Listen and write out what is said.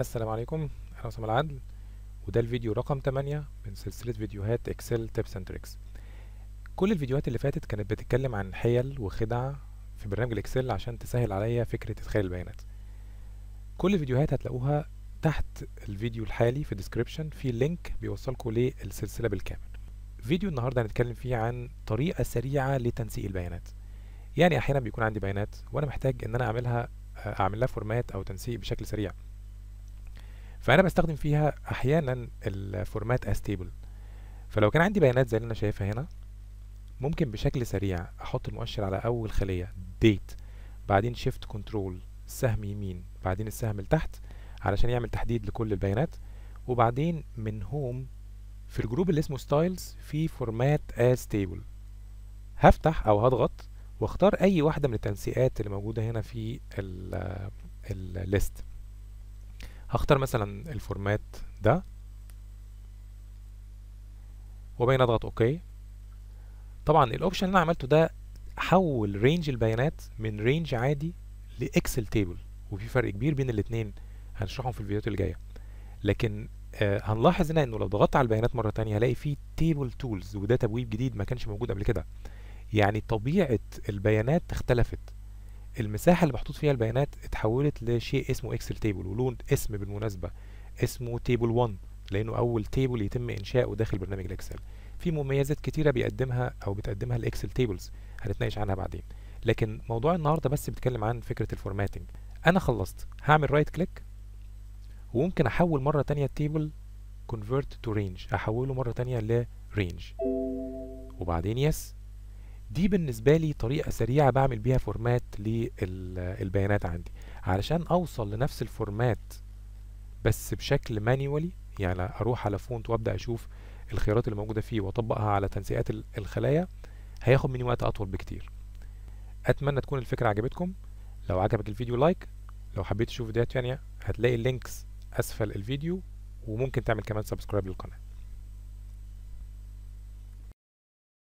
السلام عليكم انا اسامه العدل وده الفيديو رقم 8 من سلسله فيديوهات اكسل تيبس اند تريكس كل الفيديوهات اللي فاتت كانت بتتكلم عن حيل وخدع في برنامج الاكسل عشان تسهل عليا فكره ادخال البيانات كل الفيديوهات هتلاقوها تحت الفيديو الحالي في الديسكريبشن في لينك بيوصلكم للسلسله بالكامل فيديو النهارده هنتكلم فيه عن طريقه سريعه لتنسيق البيانات يعني احيانا بيكون عندي بيانات وانا محتاج ان انا اعملها اعمل لها فورمات او تنسيق بشكل سريع فانا بستخدم فيها احيانا الفورمات as table فلو كان عندي بيانات زي اللي انا شايفها هنا ممكن بشكل سريع احط المؤشر على اول خليه date بعدين shift control سهم يمين بعدين السهم لتحت علشان يعمل تحديد لكل البيانات وبعدين من هوم في الجروب اللي اسمه styles في فورمات as table هفتح او هضغط واختار اي واحده من التنسيقات اللي موجوده هنا في الليست هختار مثلا الفورمات ده وبين اضغط اوكي طبعا الاوبشن اللي انا عملته ده حول رينج البيانات من رينج عادي لاكسل تيبل وفي فرق كبير بين الاثنين هنشرحهم في الفيديوهات الجايه لكن آه هنلاحظ هنا انه لو ضغطت على البيانات مره ثانيه هلاقي في تيبل تولز وده تبويب جديد ما كانش موجود قبل كده يعني طبيعه البيانات اختلفت المساحه اللي محطوط فيها البيانات اتحولت لشيء اسمه اكسل تيبل وله اسم بالمناسبه اسمه تيبل 1 لانه اول تيبل يتم انشاؤه داخل برنامج الاكسل في مميزات كتيره بيقدمها او بتقدمها الاكسل تيبلز هنتناقش عنها بعدين لكن موضوع النهارده بس بيتكلم عن فكره الفورماتنج انا خلصت هعمل رايت كليك وممكن احول مره تانية التيبل convert to range احوله مره تانية لرينج وبعدين يس دي بالنسبة لي طريقة سريعة بعمل بيها فورمات للبيانات عندي علشان اوصل لنفس الفورمات بس بشكل مانيولي يعني اروح على فونت وابدا اشوف الخيارات اللي موجودة فيه واطبقها على تنسيقات الخلايا هياخد مني وقت اطول بكتير اتمنى تكون الفكرة عجبتكم لو عجبك الفيديو لايك لو حبيت تشوف فيديوهات تانية هتلاقي اللينكس اسفل الفيديو وممكن تعمل كمان سبسكرايب للقناة